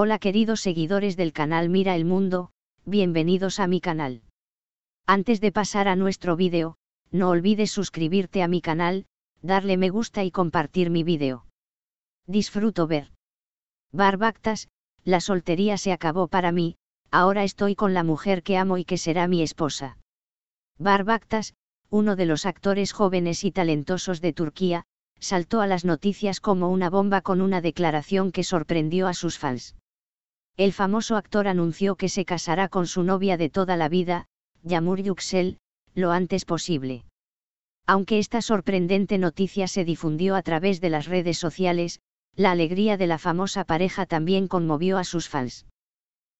Hola queridos seguidores del canal Mira el Mundo, bienvenidos a mi canal. Antes de pasar a nuestro vídeo, no olvides suscribirte a mi canal, darle me gusta y compartir mi vídeo. Disfruto ver. Barbactas, la soltería se acabó para mí, ahora estoy con la mujer que amo y que será mi esposa. Barbactas, uno de los actores jóvenes y talentosos de Turquía, saltó a las noticias como una bomba con una declaración que sorprendió a sus fans el famoso actor anunció que se casará con su novia de toda la vida, Yamur Yuxel, lo antes posible. Aunque esta sorprendente noticia se difundió a través de las redes sociales, la alegría de la famosa pareja también conmovió a sus fans.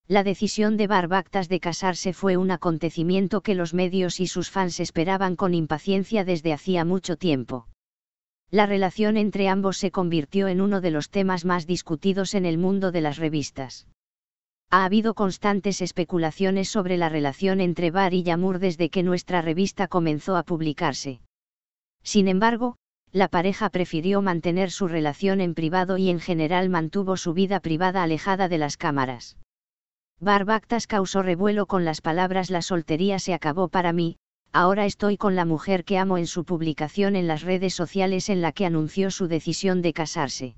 La decisión de Barbactas de casarse fue un acontecimiento que los medios y sus fans esperaban con impaciencia desde hacía mucho tiempo. La relación entre ambos se convirtió en uno de los temas más discutidos en el mundo de las revistas ha habido constantes especulaciones sobre la relación entre Bar y Yamur desde que nuestra revista comenzó a publicarse. Sin embargo, la pareja prefirió mantener su relación en privado y en general mantuvo su vida privada alejada de las cámaras. Barbactas causó revuelo con las palabras La soltería se acabó para mí, ahora estoy con la mujer que amo en su publicación en las redes sociales en la que anunció su decisión de casarse.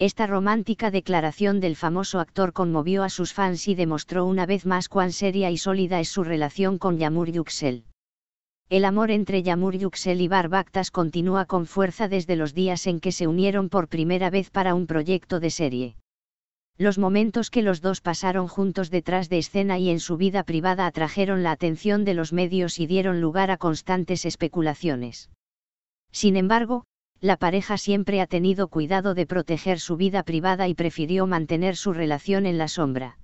Esta romántica declaración del famoso actor conmovió a sus fans y demostró una vez más cuán seria y sólida es su relación con Yamur Yuxel. El amor entre Yamur Yuxel y Barbactas continúa con fuerza desde los días en que se unieron por primera vez para un proyecto de serie. Los momentos que los dos pasaron juntos detrás de escena y en su vida privada atrajeron la atención de los medios y dieron lugar a constantes especulaciones. Sin embargo, la pareja siempre ha tenido cuidado de proteger su vida privada y prefirió mantener su relación en la sombra.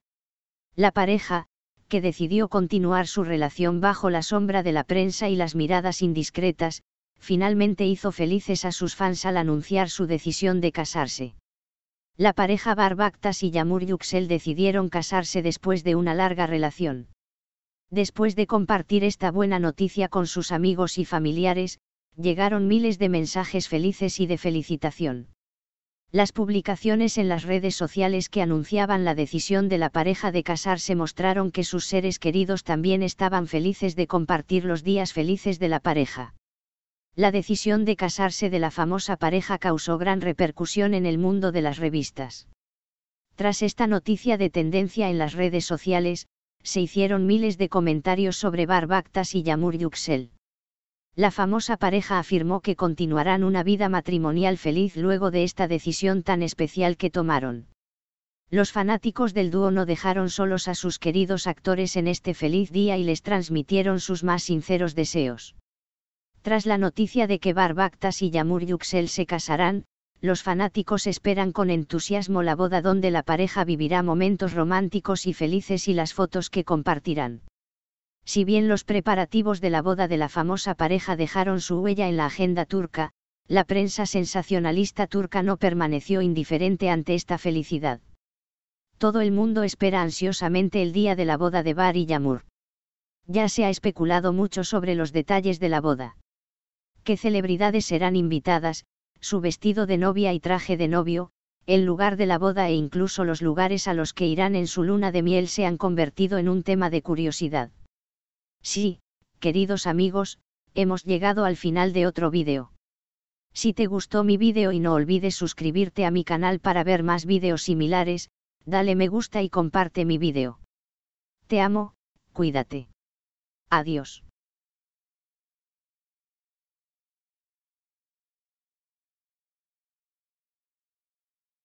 La pareja, que decidió continuar su relación bajo la sombra de la prensa y las miradas indiscretas, finalmente hizo felices a sus fans al anunciar su decisión de casarse. La pareja Barbactas y Yamur Yuxel decidieron casarse después de una larga relación. Después de compartir esta buena noticia con sus amigos y familiares, llegaron miles de mensajes felices y de felicitación. Las publicaciones en las redes sociales que anunciaban la decisión de la pareja de casarse mostraron que sus seres queridos también estaban felices de compartir los días felices de la pareja. La decisión de casarse de la famosa pareja causó gran repercusión en el mundo de las revistas. Tras esta noticia de tendencia en las redes sociales, se hicieron miles de comentarios sobre Barbactas y Yamur Yuxel la famosa pareja afirmó que continuarán una vida matrimonial feliz luego de esta decisión tan especial que tomaron. Los fanáticos del dúo no dejaron solos a sus queridos actores en este feliz día y les transmitieron sus más sinceros deseos. Tras la noticia de que Barbactas y Yamur Yuxel se casarán, los fanáticos esperan con entusiasmo la boda donde la pareja vivirá momentos románticos y felices y las fotos que compartirán. Si bien los preparativos de la boda de la famosa pareja dejaron su huella en la agenda turca, la prensa sensacionalista turca no permaneció indiferente ante esta felicidad. Todo el mundo espera ansiosamente el día de la boda de Bar y Yamur. Ya se ha especulado mucho sobre los detalles de la boda. ¿Qué celebridades serán invitadas? Su vestido de novia y traje de novio, el lugar de la boda e incluso los lugares a los que irán en su luna de miel se han convertido en un tema de curiosidad. Sí, queridos amigos, hemos llegado al final de otro vídeo. Si te gustó mi vídeo y no olvides suscribirte a mi canal para ver más vídeos similares, dale me gusta y comparte mi vídeo. Te amo, cuídate. Adiós.